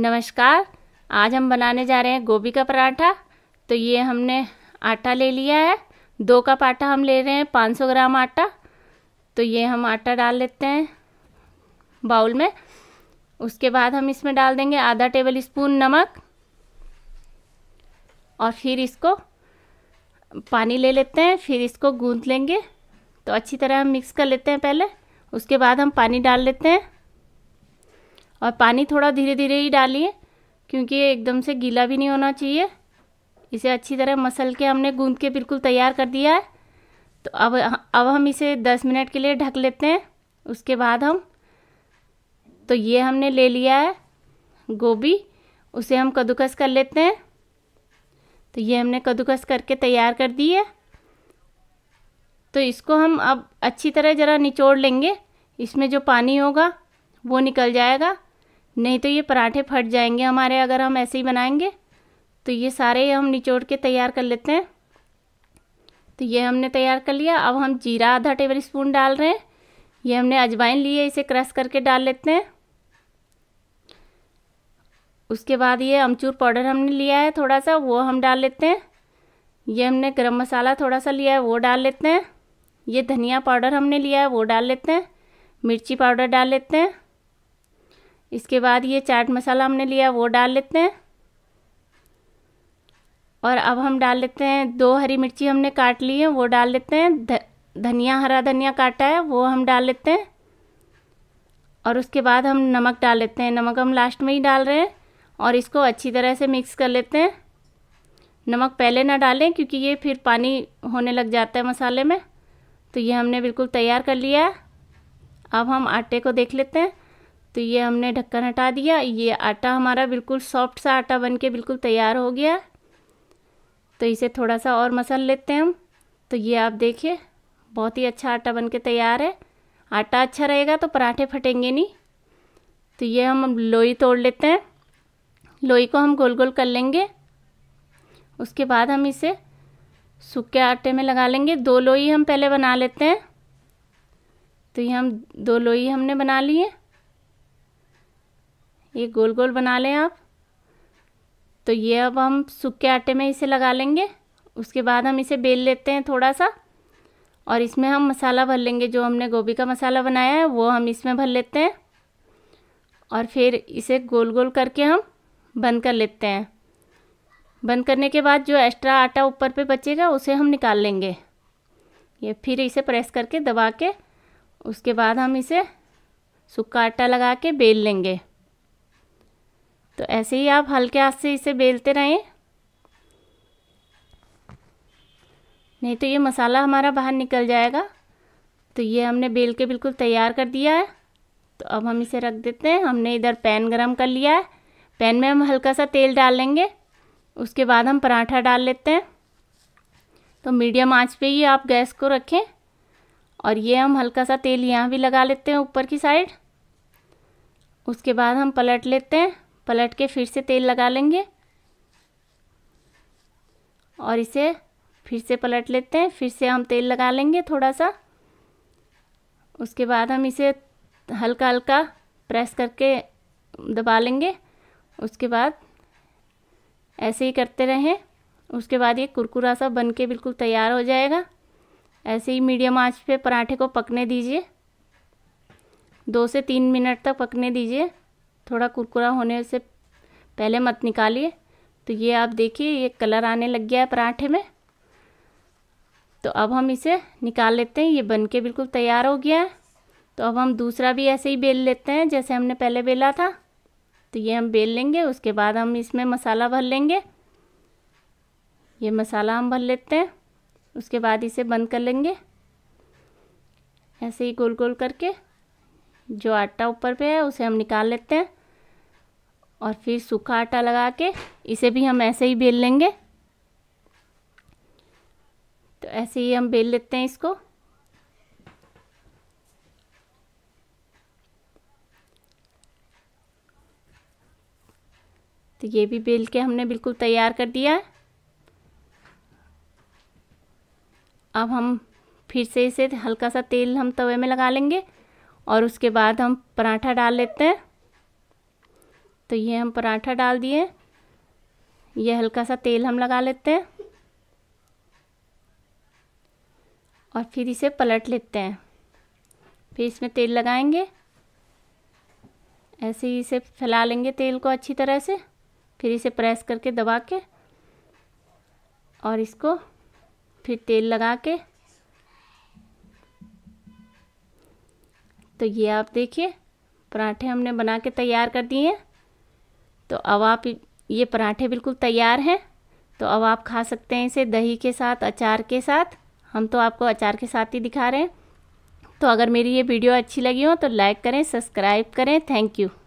नमस्कार आज हम बनाने जा रहे हैं गोभी का पराठा तो ये हमने आटा ले लिया है दो कप आटा हम ले रहे हैं 500 ग्राम आटा तो ये हम आटा डाल लेते हैं बाउल में उसके बाद हम इसमें डाल देंगे आधा टेबल स्पून नमक और फिर इसको पानी ले लेते हैं फिर इसको गूंथ लेंगे तो अच्छी तरह हम मिक्स कर लेते हैं पहले उसके बाद हम पानी डाल लेते हैं और पानी थोड़ा धीरे धीरे ही डालिए क्योंकि ये एकदम से गीला भी नहीं होना चाहिए इसे अच्छी तरह मसल के हमने गूंद के बिल्कुल तैयार कर दिया है तो अब अब हम इसे दस मिनट के लिए ढक लेते हैं उसके बाद हम तो ये हमने ले लिया है गोभी उसे हम कद्दूकस कर लेते हैं तो ये हमने कद्दूकस करके तैयार कर दी है तो इसको हम अब अच्छी तरह ज़रा निचोड़ लेंगे इसमें जो पानी होगा वो निकल जाएगा नहीं तो ये पराठे फट जाएंगे हमारे अगर हम ऐसे ही बनाएंगे तो ये सारे हम निचोड़ के तैयार कर लेते हैं तो ये हमने तैयार कर लिया अब हम जीरा आधा टेबल स्पून डाल रहे हैं ये हमने अजवाइन लिए इसे क्रश करके डाल लेते हैं उसके बाद ये अमचूर पाउडर हमने लिया है थोड़ा सा वो हम डाल लेते हैं ये हमने गरम मसाला थोड़ा सा लिया है वो डाल लेते हैं ये धनिया पाउडर हमने लिया है वो डाल लेते हैं मिर्ची पाउडर डाल लेते हैं इसके बाद ये चाट मसाला हमने लिया वो डाल लेते हैं और अब हम डाल लेते हैं दो हरी मिर्ची हमने काट ली है वो डाल लेते हैं धनिया हरा धनिया काटा है वो हम डाल लेते हैं और उसके बाद हम नमक डाल लेते हैं नमक हम लास्ट में ही डाल रहे हैं और इसको अच्छी तरह से मिक्स कर लेते हैं नमक पहले ना डालें क्योंकि ये फिर पानी होने लग जाता है मसाले में तो ये हमने बिल्कुल तैयार कर लिया है अब हम आटे को देख लेते हैं तो ये हमने ढक्कन हटा दिया ये आटा हमारा बिल्कुल सॉफ्ट सा आटा बन के बिल्कुल तैयार हो गया तो इसे थोड़ा सा और मसल लेते हैं हम तो ये आप देखिए बहुत ही अच्छा आटा बन के तैयार है आटा अच्छा रहेगा तो पराठे फटेंगे नहीं तो ये हम लोई तोड़ लेते हैं लोई को हम गोल गोल कर लेंगे उसके बाद हम इसे सूखे आटे में लगा लेंगे दो लोई हम पहले बना लेते हैं तो ये हम दो लोई हमने बना लिए ये गोल गोल बना लें आप तो ये अब हम सूखे आटे में इसे लगा लेंगे उसके बाद हम इसे बेल लेते हैं थोड़ा सा और इसमें हम मसाला भर लेंगे जो हमने गोभी का मसाला बनाया है वो हम इसमें भर लेते हैं और फिर इसे गोल गोल करके हम बंद कर लेते हैं बंद करने के बाद जो एक्स्ट्रा आटा ऊपर पे बचेगा उसे हम निकाल लेंगे ये फिर इसे प्रेस करके दबा के उसके बाद हम इसे सूखा आटा लगा के बेल लेंगे तो ऐसे ही आप हल्के हाथ से इसे बेलते रहें नहीं तो ये मसाला हमारा बाहर निकल जाएगा तो ये हमने बेल के बिल्कुल तैयार कर दिया है तो अब हम इसे रख देते हैं हमने इधर पैन गरम कर लिया है पैन में हम हल्का सा तेल डाल लेंगे उसके बाद हम पराठा डाल लेते हैं तो मीडियम आंच पे ही आप गैस को रखें और ये हम हल्का सा तेल यहाँ भी लगा लेते हैं ऊपर की साइड उसके बाद हम पलट लेते हैं पलट के फिर से तेल लगा लेंगे और इसे फिर से पलट लेते हैं फिर से हम तेल लगा लेंगे थोड़ा सा उसके बाद हम इसे हल्का हल्का प्रेस करके दबा लेंगे उसके बाद ऐसे ही करते रहें उसके बाद ये कुरकुरा सा बन के बिल्कुल तैयार हो जाएगा ऐसे ही मीडियम आंच पे पराठे को पकने दीजिए दो से तीन मिनट तक पकने दीजिए थोड़ा कुरकुरा होने से पहले मत निकालिए तो ये आप देखिए ये कलर आने लग गया है पराठे में तो अब हम इसे निकाल लेते हैं ये बन के बिल्कुल तैयार हो गया है तो अब हम दूसरा भी ऐसे ही बेल लेते हैं जैसे हमने पहले बेला था तो ये हम बेल लेंगे उसके बाद हम इसमें मसाला भर लेंगे ये मसाला हम भर लेते हैं उसके बाद इसे बंद कर लेंगे ऐसे ही गोल गोल करके जो आटा ऊपर पे है उसे हम निकाल लेते हैं और फिर सूखा आटा लगा के इसे भी हम ऐसे ही बेल लेंगे तो ऐसे ही हम बेल लेते हैं इसको तो ये भी बेल के हमने बिल्कुल तैयार कर दिया है अब हम फिर से इसे हल्का सा तेल हम तवे में लगा लेंगे और उसके बाद हम पराठा डाल लेते हैं तो ये हम पराठा डाल दिए ये हल्का सा तेल हम लगा लेते हैं और फिर इसे पलट लेते हैं फिर इसमें तेल लगाएंगे ऐसे ही इसे फैला लेंगे तेल को अच्छी तरह से फिर इसे प्रेस करके दबा के और इसको फिर तेल लगा के तो ये आप देखिए पराठे हमने बना के तैयार कर दिए हैं तो अब आप ये पराठे बिल्कुल तैयार हैं तो अब आप खा सकते हैं इसे दही के साथ अचार के साथ हम तो आपको अचार के साथ ही दिखा रहे हैं तो अगर मेरी ये वीडियो अच्छी लगी हो तो लाइक करें सब्सक्राइब करें थैंक यू